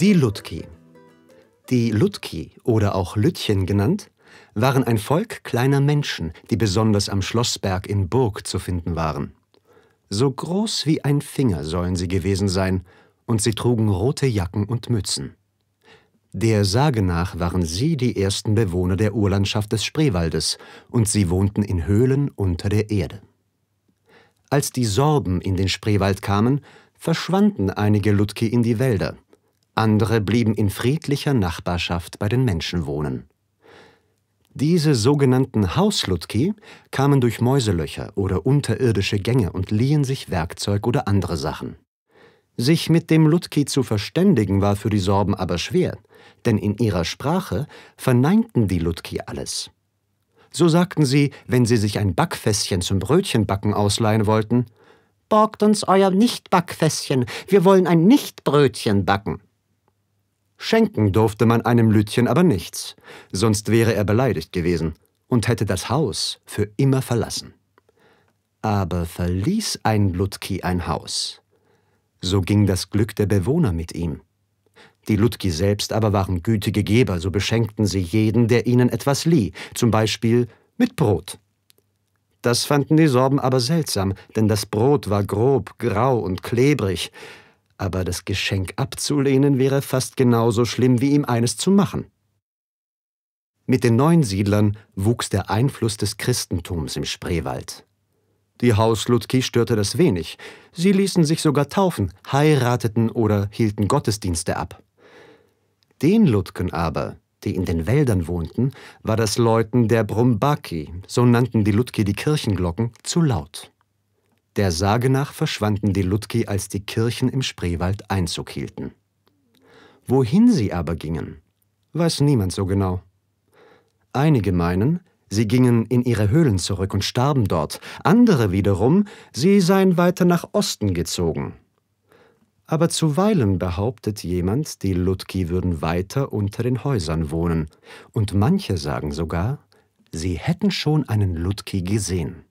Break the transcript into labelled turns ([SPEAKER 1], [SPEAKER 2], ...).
[SPEAKER 1] Die Lutki. Die Lutki oder auch Lütchen genannt, waren ein Volk kleiner Menschen, die besonders am Schlossberg in Burg zu finden waren. So groß wie ein Finger sollen sie gewesen sein, und sie trugen rote Jacken und Mützen. Der Sage nach waren sie die ersten Bewohner der Urlandschaft des Spreewaldes, und sie wohnten in Höhlen unter der Erde. Als die Sorben in den Spreewald kamen, verschwanden einige Lutki in die Wälder – andere blieben in friedlicher Nachbarschaft bei den Menschen wohnen. Diese sogenannten Hauslutki kamen durch Mäuselöcher oder unterirdische Gänge und liehen sich Werkzeug oder andere Sachen. Sich mit dem Lutki zu verständigen war für die Sorben aber schwer, denn in ihrer Sprache verneinten die Lutki alles. So sagten sie, wenn sie sich ein Backfässchen zum Brötchenbacken ausleihen wollten, Borgt uns euer Nicht-Backfässchen, wir wollen ein Nicht-Brötchen backen. Schenken durfte man einem Lütchen aber nichts, sonst wäre er beleidigt gewesen und hätte das Haus für immer verlassen. Aber verließ ein Lutki ein Haus, so ging das Glück der Bewohner mit ihm. Die Lutki selbst aber waren gütige Geber, so beschenkten sie jeden, der ihnen etwas lieh, zum Beispiel mit Brot. Das fanden die Sorben aber seltsam, denn das Brot war grob, grau und klebrig, aber das Geschenk abzulehnen wäre fast genauso schlimm wie ihm eines zu machen. Mit den neuen Siedlern wuchs der Einfluss des Christentums im Spreewald. Die Hausludki störte das wenig. Sie ließen sich sogar taufen, heirateten oder hielten Gottesdienste ab. Den Ludken aber, die in den Wäldern wohnten, war das Läuten der Brumbaki, so nannten die Ludki die Kirchenglocken, zu laut. Der Sage nach verschwanden die Ludki, als die Kirchen im Spreewald Einzug hielten. Wohin sie aber gingen, weiß niemand so genau. Einige meinen, sie gingen in ihre Höhlen zurück und starben dort, andere wiederum, sie seien weiter nach Osten gezogen. Aber zuweilen behauptet jemand, die Ludki würden weiter unter den Häusern wohnen, und manche sagen sogar, sie hätten schon einen Ludki gesehen.